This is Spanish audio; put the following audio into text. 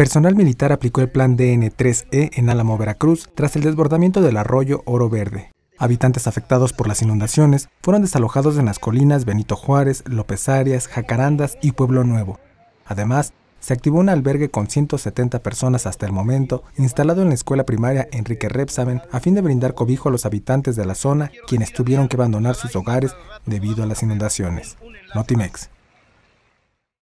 Personal militar aplicó el plan DN3E en Álamo, Veracruz, tras el desbordamiento del arroyo Oro Verde. Habitantes afectados por las inundaciones fueron desalojados en las colinas Benito Juárez, López Arias, Jacarandas y Pueblo Nuevo. Además, se activó un albergue con 170 personas hasta el momento, instalado en la escuela primaria Enrique Rebsamen, a fin de brindar cobijo a los habitantes de la zona, quienes tuvieron que abandonar sus hogares debido a las inundaciones. Notimex.